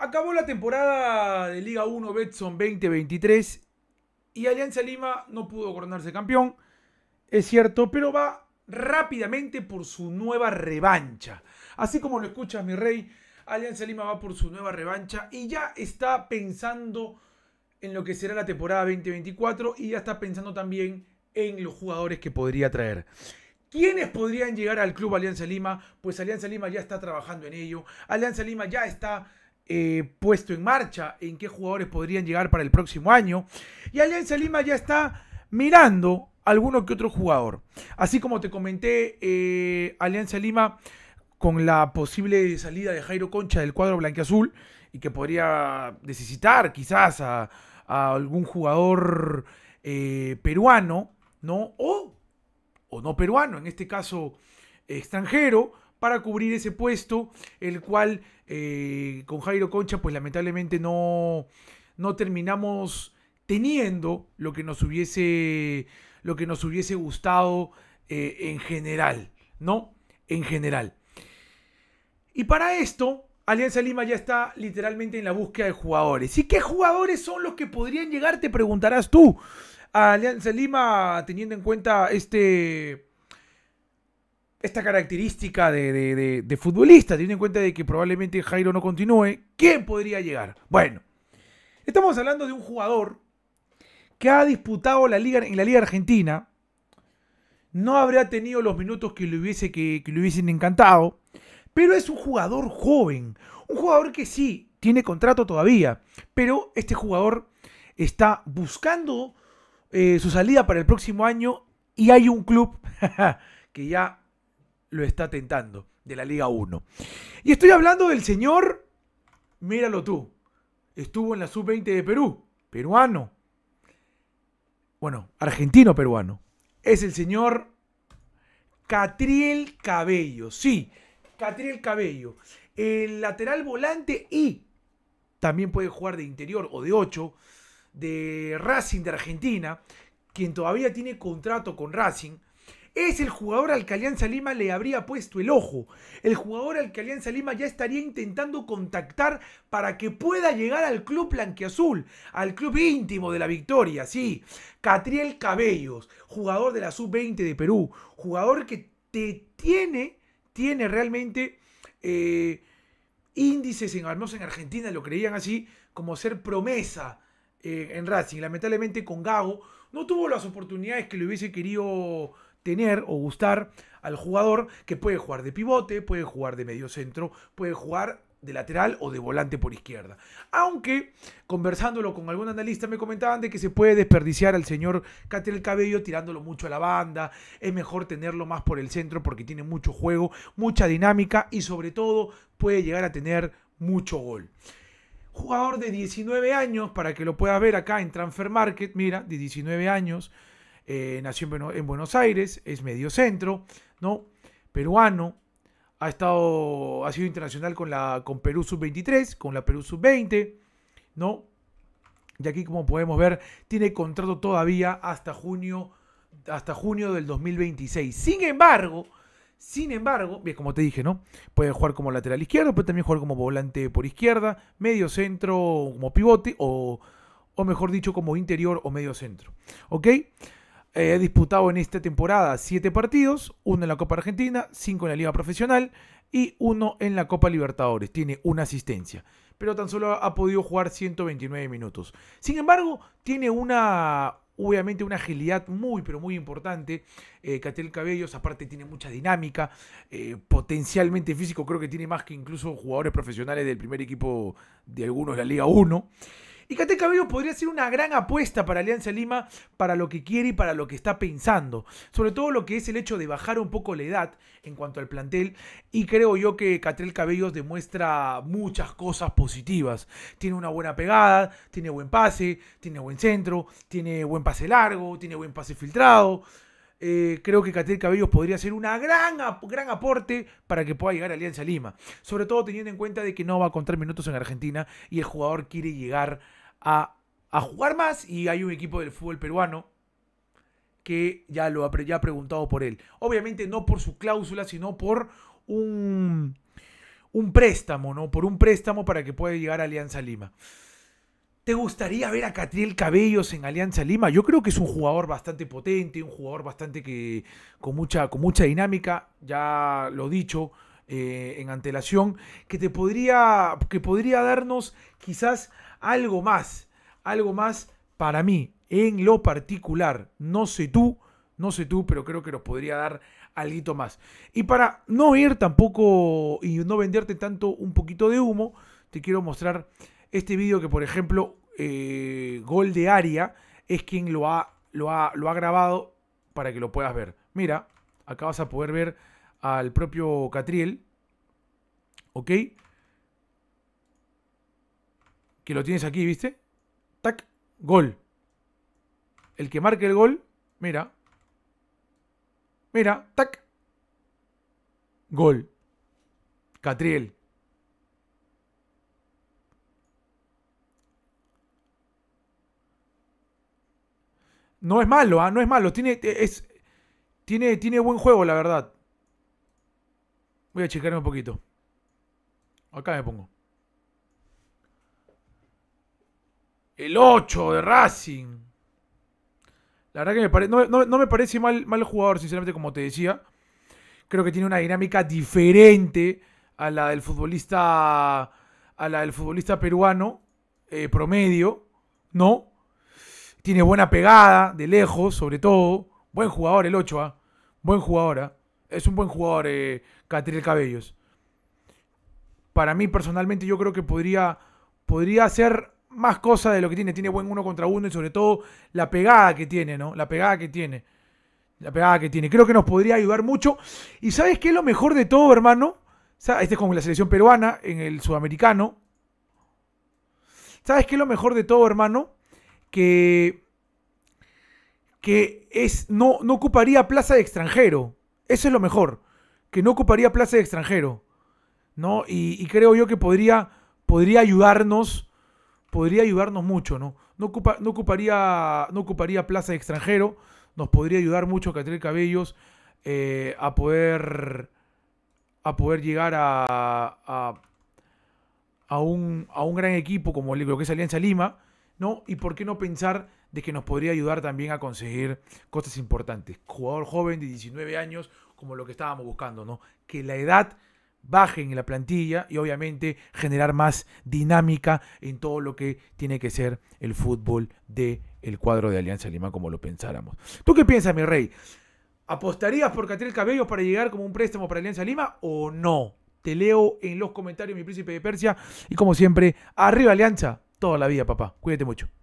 Acabó la temporada de Liga 1 Betson 2023 y Alianza Lima no pudo coronarse campeón, es cierto, pero va rápidamente por su nueva revancha. Así como lo escuchas, mi rey, Alianza Lima va por su nueva revancha y ya está pensando en lo que será la temporada 2024 y ya está pensando también en los jugadores que podría traer. ¿Quiénes podrían llegar al club Alianza Lima? Pues Alianza Lima ya está trabajando en ello. Alianza Lima ya está eh, puesto en marcha, en qué jugadores podrían llegar para el próximo año. Y Alianza Lima ya está mirando alguno que otro jugador. Así como te comenté, eh, Alianza Lima con la posible salida de Jairo Concha del cuadro blanqueazul y que podría necesitar quizás a, algún jugador eh, peruano, ¿no? O, o no peruano, en este caso extranjero, para cubrir ese puesto, el cual eh, con Jairo Concha, pues lamentablemente no, no terminamos teniendo lo que nos hubiese, lo que nos hubiese gustado eh, en general, ¿no? En general. Y para esto, Alianza Lima ya está literalmente en la búsqueda de jugadores. ¿Y qué jugadores son los que podrían llegar? Te preguntarás tú. Alianza Lima, teniendo en cuenta este, esta característica de, futbolista, teniendo en cuenta de que probablemente Jairo no continúe, ¿quién podría llegar? Bueno, estamos hablando de un jugador que ha disputado la liga, en la Liga Argentina, no habría tenido los minutos que le, hubiese, que, hubiesen encantado, pero es un jugador joven, un jugador que sí, tiene contrato todavía, pero este jugador está buscando eh, su salida para el próximo año y hay un club que ya lo está tentando, de la Liga 1. Y estoy hablando del señor, míralo tú, estuvo en la sub-20 de Perú, peruano. Bueno, argentino-peruano. Es el señor Catriel Cabello, sí, Catriel Cabello. El lateral volante y también puede jugar de interior o de 8 de Racing de Argentina, quien todavía tiene contrato con Racing es el jugador al que Alianza Lima le habría puesto el ojo. El jugador al que Alianza Lima ya estaría intentando contactar para que pueda llegar al club blanquiazul, al club íntimo de la victoria, sí. Catriel Cabellos, jugador de la sub-20 de Perú, jugador que te tiene, tiene realmente eh, índices, en, en Argentina lo creían así, como ser promesa eh, en Racing. Lamentablemente con Gago no tuvo las oportunidades que le hubiese querido tener o gustar al jugador que puede jugar de pivote, puede jugar de medio centro, puede jugar de lateral o de volante por izquierda. Aunque, conversándolo con algún analista, me comentaban de que se puede desperdiciar al señor Cater el Cabello tirándolo mucho a la banda. Es mejor tenerlo más por el centro porque tiene mucho juego, mucha dinámica y sobre todo puede llegar a tener mucho gol. Jugador de 19 años, para que lo pueda ver acá en Transfer Market, mira, de 19 años, eh, nació en, Buenos Aires, es medio centro, ¿no? Peruano, ha, estado, ha sido internacional con, la, con Perú sub-23, con la Perú sub-20, ¿no? Y aquí, como podemos ver, tiene contrato todavía hasta junio, hasta junio del 2026. Sin embargo, sin embargo, bien, como te dije, ¿no? Puede jugar como lateral izquierdo, puede también jugar como volante por izquierda, medio centro, como pivote, o, o mejor dicho, como interior o medio centro. ¿Ok? ha eh, disputado en esta temporada 7 partidos, uno en la Copa Argentina, 5 en la Liga Profesional y uno en la Copa Libertadores. Tiene una asistencia, pero tan solo ha podido jugar 129 minutos. Sin embargo, tiene una, obviamente una agilidad muy, pero muy importante. Eh, Catel Cabellos, aparte, tiene mucha dinámica, eh, potencialmente físico, creo que tiene más que incluso jugadores profesionales del primer equipo de algunos de la Liga 1. Y Catel Cabello podría ser una gran apuesta para Alianza Lima, para lo que quiere y para lo que está pensando. Sobre todo lo que es el hecho de bajar un poco la edad en cuanto al plantel. Y creo yo que Catel Cabellos demuestra muchas cosas positivas. Tiene una buena pegada, tiene buen pase, tiene buen centro, tiene buen pase largo, tiene buen pase filtrado. Eh, creo que Catel Cabellos podría ser un gran, gran aporte para que pueda llegar a Alianza Lima. Sobre todo teniendo en cuenta de que no va a contar minutos en Argentina y el jugador quiere llegar a, jugar más y hay un equipo del fútbol peruano que ya lo ha, preguntado por él. Obviamente no por su cláusula, sino por un, un préstamo, ¿no? Por un préstamo para que pueda llegar a Alianza Lima. ¿Te gustaría ver a Catriel Cabellos en Alianza Lima? Yo creo que es un jugador bastante potente, un jugador bastante que con mucha, con mucha dinámica, ya lo dicho eh, en antelación, que te podría, que podría darnos quizás algo más, algo más para mí, en lo particular. No sé tú, no sé tú, pero creo que nos podría dar algo más. Y para no ir tampoco y no venderte tanto un poquito de humo, te quiero mostrar este vídeo que, por ejemplo, eh, Gol de Aria es quien lo ha, lo, ha, lo ha grabado para que lo puedas ver. Mira, acá vas a poder ver al propio Catriel. ¿Ok? que lo tienes aquí, ¿viste? Tac, gol. El que marque el gol, mira. Mira, tac. Gol. Catriel. No es malo, ah, no es malo. Tiene, es, tiene, tiene buen juego, la verdad. Voy a checarme un poquito. Acá me pongo. el 8 de Racing. La verdad que no, me parece mal, mal jugador, sinceramente, como te decía. Creo que tiene una dinámica diferente a la del futbolista, a la del futbolista peruano eh, promedio, ¿no? Tiene buena pegada, de lejos, sobre todo. Buen jugador el 8, a ¿ah? Buen jugador, ¿ah? Es un buen jugador, eh, Cabellos. Para mí, personalmente, yo creo que podría, podría ser más cosas de lo que tiene. Tiene buen uno contra uno y sobre todo la pegada que tiene, ¿no? La pegada que tiene. La pegada que tiene. Creo que nos podría ayudar mucho. ¿Y sabes qué es lo mejor de todo, hermano? este es con la selección peruana en el sudamericano. ¿Sabes qué es lo mejor de todo, hermano? Que, que es, no, no ocuparía plaza de extranjero. Eso es lo mejor. Que no ocuparía plaza de extranjero. ¿No? Y, creo yo que podría, podría ayudarnos podría ayudarnos mucho, ¿no? No, ocuparía, no ocuparía plaza de extranjero, nos podría ayudar mucho a Catriel Cabellos eh, a poder a poder llegar a, a, un, a un gran equipo como lo que es Alianza Lima, ¿no? Y por qué no pensar de que nos podría ayudar también a conseguir cosas importantes. Jugador joven de 19 años, como lo que estábamos buscando, ¿no? Que la edad bajen en la plantilla y obviamente generar más dinámica en todo lo que tiene que ser el fútbol del el cuadro de Alianza Lima como lo pensáramos. ¿Tú qué piensas, mi rey? ¿Apostarías por el Cabello para llegar como un préstamo para Alianza Lima o no? Te leo en los comentarios, mi príncipe de Persia. Y como siempre, arriba Alianza, toda la vida, papá. Cuídate mucho.